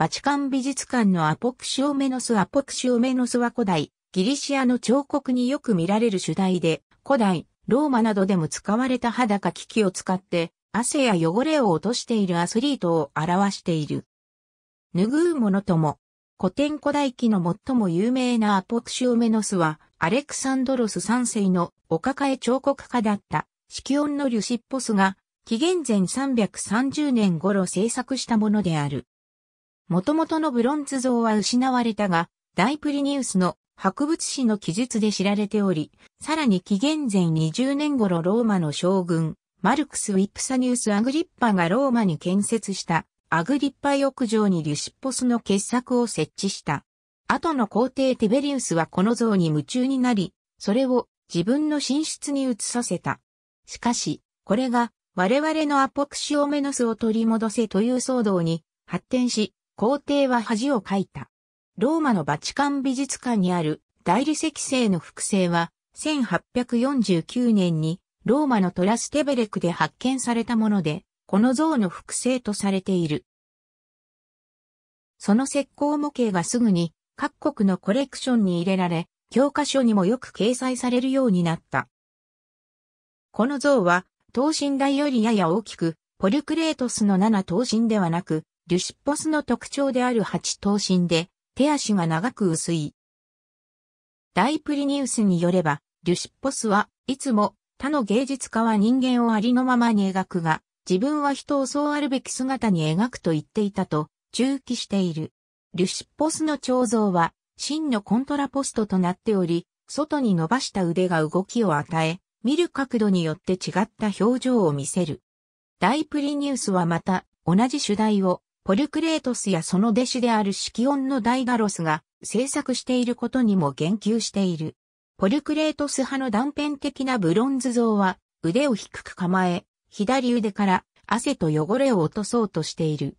バチカン美術館のアポクシオメノスアポクシオメノスは古代、ギリシアの彫刻によく見られる主題で、古代、ローマなどでも使われた裸機器を使って、汗や汚れを落としているアスリートを表している。拭うものとも、古典古代機の最も有名なアポクシオメノスは、アレクサンドロス3世のお抱え彫刻家だったシキオンのリュシッポスが、紀元前330年頃制作したものである。元々のブロンズ像は失われたが、大プリニウスの博物誌の記述で知られており、さらに紀元前20年頃ローマの将軍、マルクス・ウィプサニウス・アグリッパがローマに建設したアグリッパ浴場にリュシッポスの傑作を設置した。後の皇帝ティベリウスはこの像に夢中になり、それを自分の寝室に移させた。しかし、これが我々のアポクシオメノスを取り戻せという騒動に発展し、皇帝は恥をかいた。ローマのバチカン美術館にある大理石製の複製は、1849年にローマのトラステベレクで発見されたもので、この像の複製とされている。その石膏模型がすぐに各国のコレクションに入れられ、教科書にもよく掲載されるようになった。この像は、等身大よりやや大きく、ポリュクレートスの7等身ではなく、リュシッポスの特徴である8頭身で、手足が長く薄い。大プリニウスによれば、リュシッポスはいつも他の芸術家は人間をありのままに描くが、自分は人をそうあるべき姿に描くと言っていたと、中記している。リュシッポスの彫像は、真のコントラポストとなっており、外に伸ばした腕が動きを与え、見る角度によって違った表情を見せる。大プリニウスはまた、同じ主題をポルクレートスやその弟子であるシキオンのダイガロスが制作していることにも言及している。ポルクレートス派の断片的なブロンズ像は腕を低く構え、左腕から汗と汚れを落とそうとしている。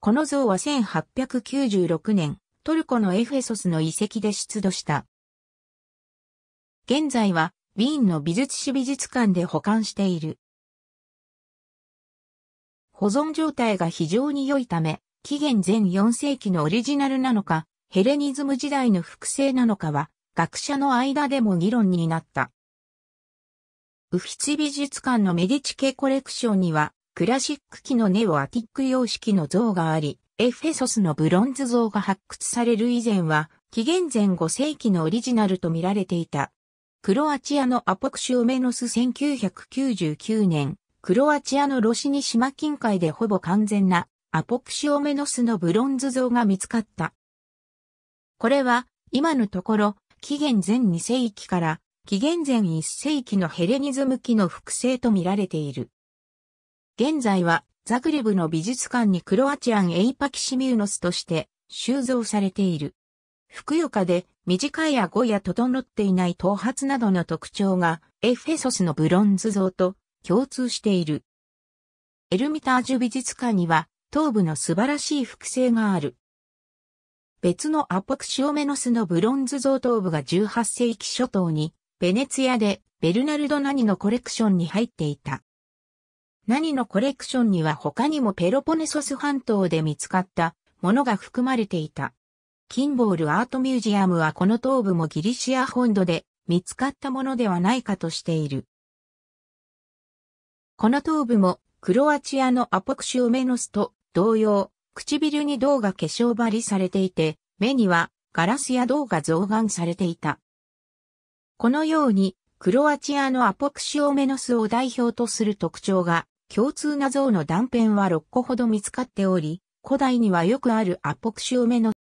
この像は1896年、トルコのエフェソスの遺跡で出土した。現在は、ウィーンの美術史美術館で保管している。保存状態が非常に良いため、紀元前4世紀のオリジナルなのか、ヘレニズム時代の複製なのかは、学者の間でも議論になった。ウフィツ美術館のメディチケコレクションには、クラシック期のネオアティック様式の像があり、エフェソスのブロンズ像が発掘される以前は、紀元前5世紀のオリジナルと見られていた。クロアチアのアポクシオメノス1999年、クロアチアのロシニ島近海でほぼ完全なアポクシオメノスのブロンズ像が見つかった。これは今のところ紀元前2世紀から紀元前1世紀のヘレニズム期の複製と見られている。現在はザグレブの美術館にクロアチアンエイパキシミューノスとして収蔵されている。ふくよかで短い顎や整っていない頭髪などの特徴がエフェソスのブロンズ像と共通している。エルミタージュ美術館には、頭部の素晴らしい複製がある。別のアポクシオメノスのブロンズ像頭部が18世紀初頭に、ベネツィアでベルナルド・ナニのコレクションに入っていた。ナニのコレクションには他にもペロポネソス半島で見つかったものが含まれていた。キンボールアートミュージアムはこの頭部もギリシア本土で見つかったものではないかとしている。この頭部もクロアチアのアポクシオメノスと同様、唇に銅が化粧張りされていて、目にはガラスや銅が増眼されていた。このように、クロアチアのアポクシオメノスを代表とする特徴が、共通な像の断片は6個ほど見つかっており、古代にはよくあるアポクシオメノス。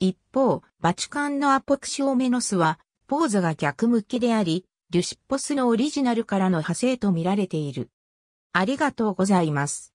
一方、バチカンのアポクシオメノスは、ポーズが逆向きであり、デュシッポスのオリジナルからの派生とみられている。ありがとうございます。